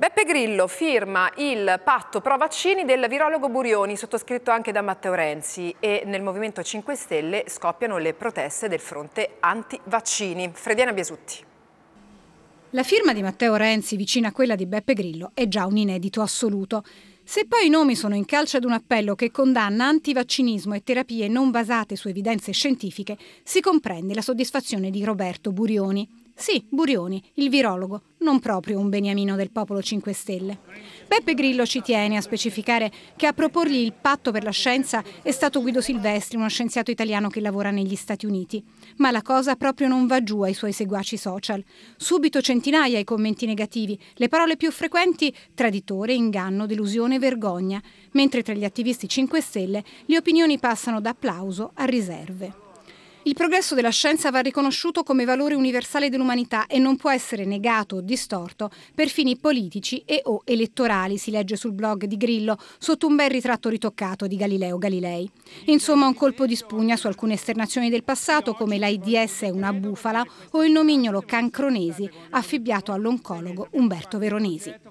Beppe Grillo firma il patto pro vaccini del virologo Burioni, sottoscritto anche da Matteo Renzi e nel Movimento 5 Stelle scoppiano le proteste del fronte anti-vaccini. Frediana Biasutti. La firma di Matteo Renzi vicina a quella di Beppe Grillo è già un inedito assoluto. Se poi i nomi sono in calcio ad un appello che condanna antivaccinismo e terapie non basate su evidenze scientifiche, si comprende la soddisfazione di Roberto Burioni. Sì, Burioni, il virologo, non proprio un beniamino del popolo 5 Stelle. Beppe Grillo ci tiene a specificare che a proporgli il patto per la scienza è stato Guido Silvestri, uno scienziato italiano che lavora negli Stati Uniti. Ma la cosa proprio non va giù ai suoi seguaci social. Subito centinaia i commenti negativi, le parole più frequenti traditore, inganno, delusione, vergogna, mentre tra gli attivisti 5 Stelle le opinioni passano da applauso a riserve. Il progresso della scienza va riconosciuto come valore universale dell'umanità e non può essere negato o distorto per fini politici e o elettorali, si legge sul blog di Grillo, sotto un bel ritratto ritoccato di Galileo Galilei. Insomma, un colpo di spugna su alcune esternazioni del passato come l'AIDS è una bufala o il nomignolo cancronesi affibbiato all'oncologo Umberto Veronesi.